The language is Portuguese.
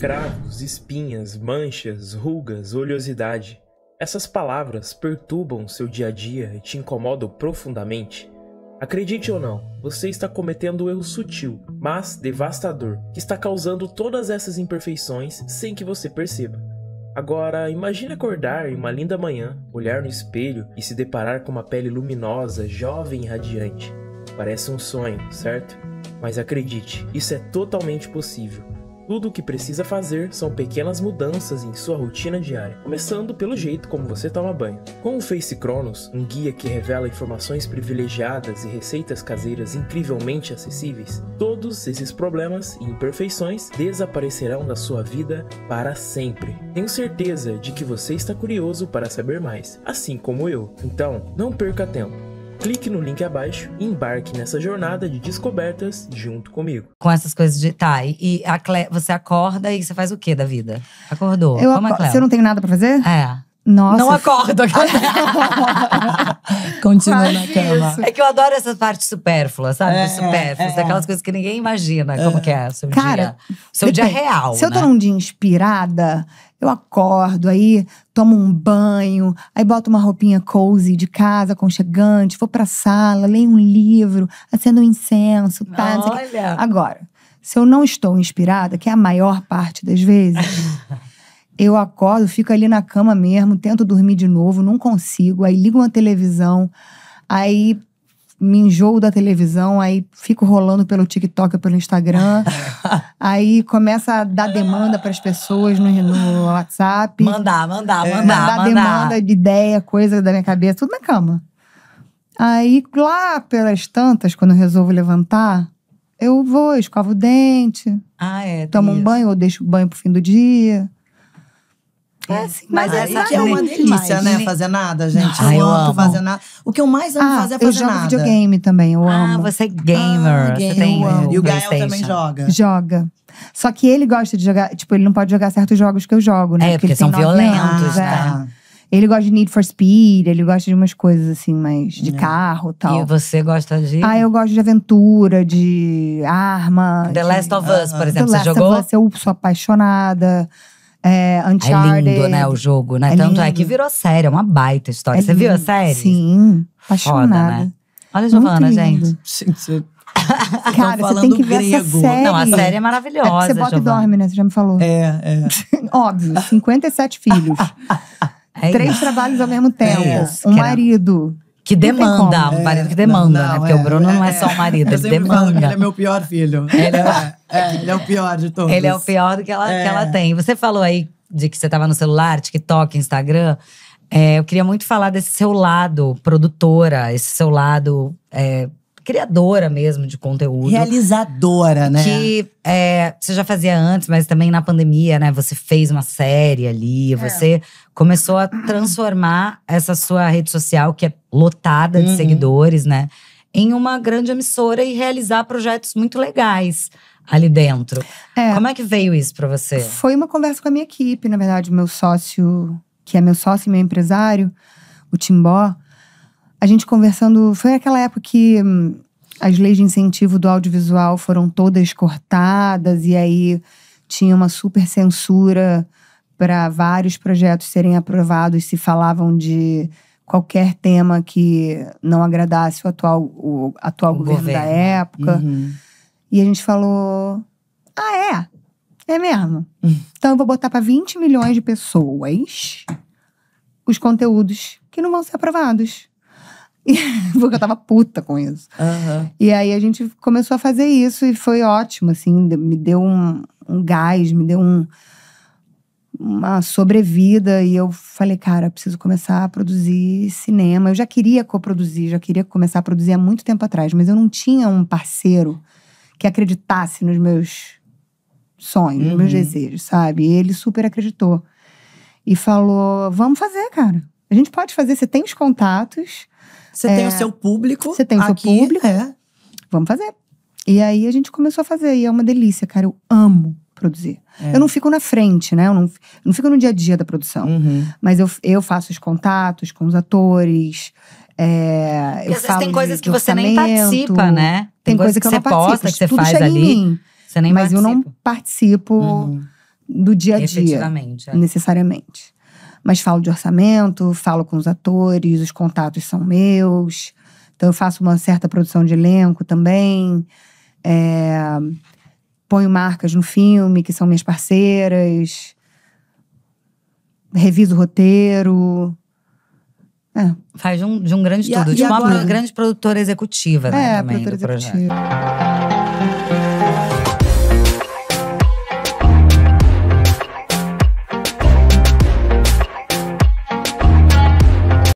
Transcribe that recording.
Cravos, espinhas, manchas, rugas, oleosidade. Essas palavras perturbam seu dia a dia e te incomodam profundamente. Acredite ou não, você está cometendo um erro sutil, mas devastador, que está causando todas essas imperfeições sem que você perceba. Agora, imagine acordar em uma linda manhã, olhar no espelho e se deparar com uma pele luminosa, jovem e radiante. Parece um sonho, certo? Mas acredite, isso é totalmente possível. Tudo o que precisa fazer são pequenas mudanças em sua rotina diária, começando pelo jeito como você toma banho. Com o Face Cronos, um guia que revela informações privilegiadas e receitas caseiras incrivelmente acessíveis, todos esses problemas e imperfeições desaparecerão da sua vida para sempre. Tenho certeza de que você está curioso para saber mais, assim como eu. Então, não perca tempo clique no link abaixo e embarque nessa jornada de descobertas junto comigo. Com essas coisas de. Tá, e, a Cle, você acorda e você faz o que da vida? Acordou. Eu, Como aco... é Você não tem nada para fazer? É. Nossa. Não acordo. Continua Ai, na cama. Isso. É que eu adoro essa parte supérflua, sabe? É, Supérfluas, é, é. aquelas coisas que ninguém imagina. É. Como que é o seu Cara, dia? seu depende. dia real. Se né? eu tô né? num dia inspirada, eu acordo, aí tomo um banho, aí boto uma roupinha cozy de casa, aconchegante, vou pra sala, leio um livro, acendo um incenso, tá? Olha. Agora, se eu não estou inspirada, que é a maior parte das vezes, eu acordo, fico ali na cama mesmo, tento dormir de novo, não consigo, aí ligo uma televisão, aí me enjoo da televisão, aí fico rolando pelo TikTok e pelo Instagram. aí começa a dar demanda para as pessoas no, no, WhatsApp. Mandar, mandar, é, mandar. Mandar mandar. demanda de ideia, coisa da minha cabeça, tudo na cama. Aí lá pelas tantas, quando eu resolvo levantar, eu vou, escovo o dente. Ah, é. Tomo um banho ou deixo o banho pro fim do dia. É assim, mas, é essa aqui é uma né? delícia, né? Fazer nada, gente. Ai, eu, eu amo fazer nada. O que eu mais amo ah, fazer é fazer eu jogo nada. videogame também, eu ah, amo. Ah, você é gamer. Ah, você tem E o Gael também joga? Joga. Só que ele gosta de jogar, tipo, ele não pode jogar certos jogos que eu jogo, né? É, porque, porque são violentos, né? Tá. Ele gosta de Need for Speed, ele gosta de umas coisas assim, mas de é. carro e tal. E você gosta de. Ah, eu gosto de aventura, de arma. The de... Last of Us, por exemplo. The Last você jogou? Of Us, eu sou apaixonada. É, Uncharted. É lindo, né, o jogo, né? É Tanto lindo. é que virou série, é uma baita história. É Você viu a série? Sim, apaixonada. Foda, né? Olha a Giovana, gente. Tá Cara, você tem que ver grego. essa série. Não, a série é maravilhosa. É você bota Giovana. e dorme, né? Você já me falou. É, é. Óbvio, 57 filhos. É Três trabalhos ao mesmo é tempo. É um marido. Que demanda, um marido que é. demanda, não, não, né? É. Porque é, o Bruno é, não é só o é. marido, ele demanda. ele é meu pior filho. Ele é, é, ele é o pior de todos. Ele é o pior do que ela, que ela tem. Você falou aí de que você estava no celular, TikTok, Instagram. eu queria muito falar desse seu lado produtora, esse seu lado criadora mesmo de conteúdo. Realizadora, né? Que é, você já fazia antes, mas também na pandemia, né? Você fez uma série ali, é. você começou a transformar essa sua rede social, que é lotada de uhum. seguidores, né? Em uma grande emissora e realizar projetos muito legais ali dentro. É. Como é que veio isso para você? Foi uma conversa com a minha equipe, na verdade, meu sócio, que é meu sócio e meu empresário, o Timbó a gente conversando. Foi aquela época que hum, as leis de incentivo do audiovisual foram todas cortadas, e aí tinha uma super censura para vários projetos serem aprovados se falavam de qualquer tema que não agradasse o atual, o atual o governo, governo, da né? época. Uhum. E a gente falou: ah, é? É mesmo? Hum. Então eu vou botar para 20 milhões de pessoas os conteúdos que não vão ser aprovados. porque eu tava puta com isso. Uhum. E aí a gente começou a fazer isso e foi ótimo, assim, me deu um, um gás, me deu um, uma sobrevida. E eu falei, cara, preciso começar a produzir cinema. Eu já queria coproduzir, já queria começar a produzir há muito tempo atrás, mas eu não tinha um parceiro que acreditasse nos meus sonhos, uhum. nos meus uhum. desejos, sabe? E ele super acreditou. E falou: vamos fazer, cara a gente pode fazer, você tem os contatos. Você é, tem o é, seu público. Você tem o seu público. É. Vamos fazer. E aí a gente começou a fazer, e é uma delícia, cara. Eu amo produzir. É. Eu não fico na frente, né? Eu não, eu não fico no dia a dia da produção. Uhum. Mas eu, eu faço os contatos com os atores. É, eu às vezes tem coisas que você nem participa, né? Tem, tem coisa, coisa que, que você posta, que você faz é ali. Você nem Mas participa. eu não participo uhum. do dia a dia. É. Necessariamente mas falo de orçamento, falo com os atores, os contatos são meus. Então eu faço uma certa produção de elenco também. É, ponho marcas no filme que são minhas parceiras. Reviso o roteiro. É. Faz de um, de um grande e, tudo. E de uma grande produtora executiva, né? É, também, produtora do executiva. projeto.